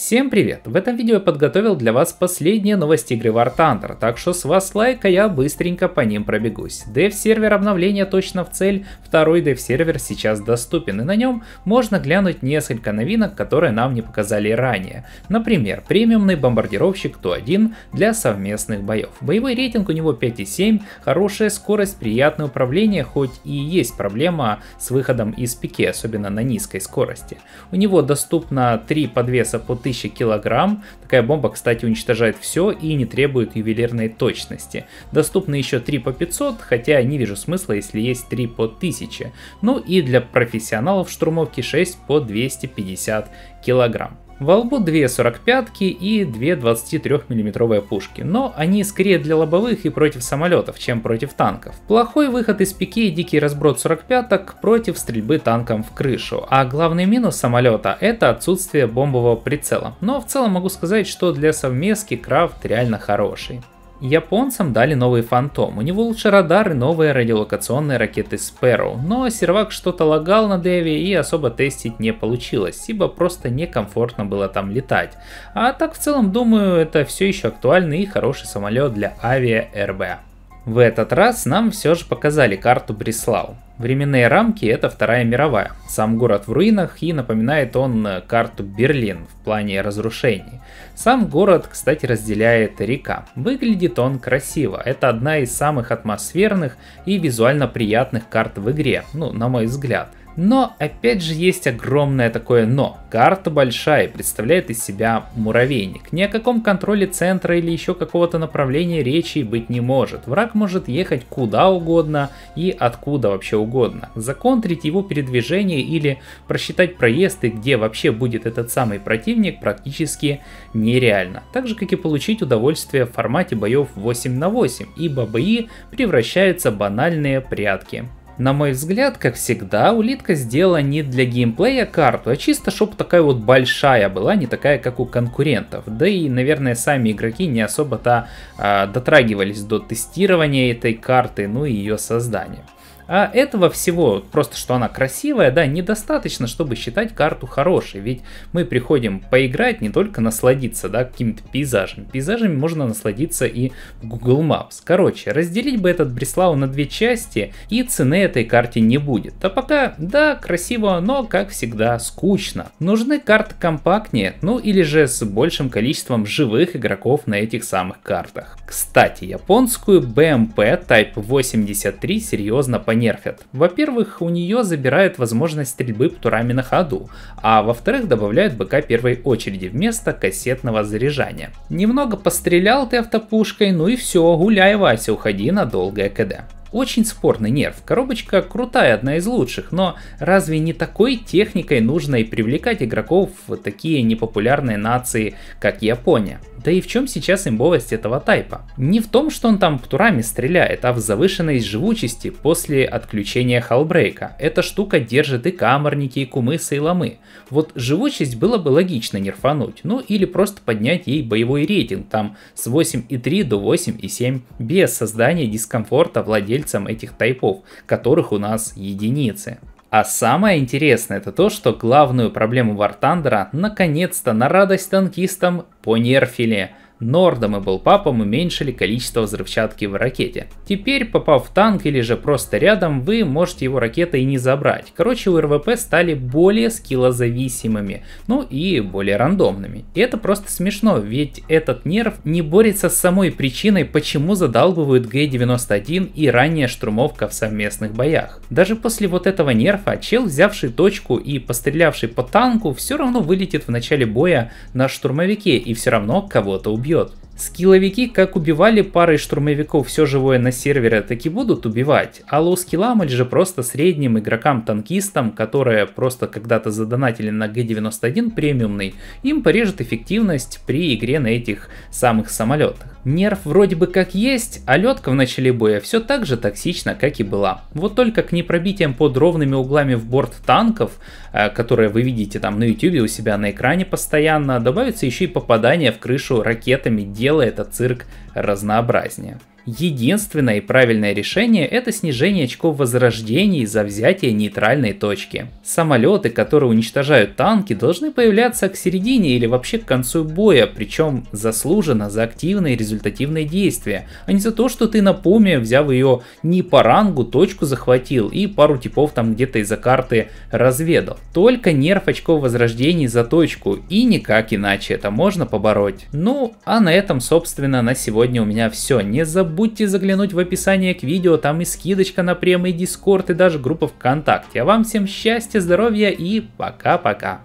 Всем привет! В этом видео я подготовил для вас последние новости игры War Thunder, так что с вас лайка, я быстренько по ним пробегусь. Дев-сервер обновления точно в цель, второй дев-сервер сейчас доступен, и на нем можно глянуть несколько новинок, которые нам не показали ранее. Например, премиумный бомбардировщик Ту-1 для совместных боев. Боевой рейтинг у него 5,7, хорошая скорость, приятное управление, хоть и есть проблема с выходом из пике, особенно на низкой скорости. У него доступно 3 подвеса по 1000 1000 килограмм. Такая бомба, кстати, уничтожает все и не требует ювелирной точности. Доступны еще 3 по 500, хотя не вижу смысла, если есть 3 по 1000. Ну и для профессионалов штурмовки 6 по 250 килограмм. Во лбу две 45 и две 23 миллиметровые пушки, но они скорее для лобовых и против самолетов, чем против танков. Плохой выход из пике и дикий разброд 45 против стрельбы танком в крышу, а главный минус самолета это отсутствие бомбового прицела. Но в целом могу сказать, что для совместки крафт реально хороший. Японцам дали новый фантом, у него лучше радар и новые радиолокационные ракеты Sparrow, но сервак что-то лагал на Деве и особо тестить не получилось, ибо просто некомфортно было там летать. А так в целом думаю это все еще актуальный и хороший самолет для авиа РБ. В этот раз нам все же показали карту Бреслау. Временные рамки – это Вторая мировая. Сам город в руинах и напоминает он э, карту Берлин в плане разрушений. Сам город, кстати, разделяет река. Выглядит он красиво. Это одна из самых атмосферных и визуально приятных карт в игре, ну, на мой взгляд. Но опять же есть огромное такое но. Карта большая и представляет из себя муравейник. Ни о каком контроле центра или еще какого-то направления речи быть не может. Враг может ехать куда угодно и откуда вообще угодно. Законтрить его передвижение или просчитать проезды, где вообще будет этот самый противник практически нереально. Так же как и получить удовольствие в формате боев 8 на 8, ибо бои превращаются в банальные прятки. На мой взгляд, как всегда, улитка сделала не для геймплея карту, а чисто чтобы такая вот большая была, не такая как у конкурентов. Да и, наверное, сами игроки не особо-то э, дотрагивались до тестирования этой карты, ну и ее создания. А этого всего, просто что она красивая, да, недостаточно, чтобы считать карту хорошей. Ведь мы приходим поиграть, не только насладиться, да, какими-то пейзажами. Пейзажами можно насладиться и в Google Maps. Короче, разделить бы этот Бреслау на две части, и цены этой карте не будет. А пока, да, красиво, но, как всегда, скучно. Нужны карты компактнее, ну или же с большим количеством живых игроков на этих самых картах. Кстати, японскую BMP эм Type 83 серьезно понимаю нерфят. Во-первых, у нее забирают возможность стрельбы птурами на ходу, а во-вторых, добавляют БК первой очереди вместо кассетного заряжания. Немного пострелял ты автопушкой, ну и все, гуляй, Вася, уходи на долгое КД. Очень спорный нерв. Коробочка крутая, одна из лучших, но разве не такой техникой нужно и привлекать игроков в такие непопулярные нации, как Япония? Да и в чем сейчас имбовость этого тайпа? Не в том, что он там птурами стреляет, а в завышенной живучести после отключения халбрейка. Эта штука держит и каморники, и кумысы, и ломы. Вот живучесть было бы логично нерфануть, ну или просто поднять ей боевой рейтинг, там с 8,3 до 8,7, без создания дискомфорта владельца владельцам этих тайпов, которых у нас единицы. А самое интересное это то, что главную проблему Вартандера наконец-то на радость танкистам понерфили – Нордом и был Белпапом уменьшили количество взрывчатки в ракете. Теперь, попав в танк или же просто рядом, вы можете его ракетой не забрать. Короче, у РВП стали более скиллозависимыми, ну и более рандомными. И это просто смешно, ведь этот нерв не борется с самой причиной, почему задалбывают Г-91 и ранее штурмовка в совместных боях. Даже после вот этого нерфа, чел, взявший точку и пострелявший по танку, все равно вылетит в начале боя на штурмовике и все равно кого-то убьет убьет. Скилловики как убивали парой штурмовиков все живое на сервере, так и будут убивать, а лоу-скиллам или же просто средним игрокам-танкистам, которые просто когда-то задонатили на G91 премиумный, им порежет эффективность при игре на этих самых самолетах. Нерв вроде бы как есть, а летка в начале боя все так же токсична, как и была. Вот только к непробитиям под ровными углами в борт танков, э, которые вы видите там на ютюбе у себя на экране постоянно, добавится еще и попадание в крышу ракетами, делая этот цирк разнообразнее. Единственное и правильное решение – это снижение очков возрождений за взятие нейтральной точки. Самолеты, которые уничтожают танки, должны появляться к середине или вообще к концу боя, причем заслуженно за активные результативные действия, а не за то, что ты на пуме, взяв ее не по рангу, точку захватил и пару типов там где-то из-за карты разведал. Только нерв очков возрождений за точку, и никак иначе это можно побороть. Ну, а на этом, собственно, на сегодня у меня все. Не забудь забудьте заглянуть в описание к видео, там и скидочка на премый дискорд и даже группа ВКонтакте. А вам всем счастья, здоровья и пока-пока.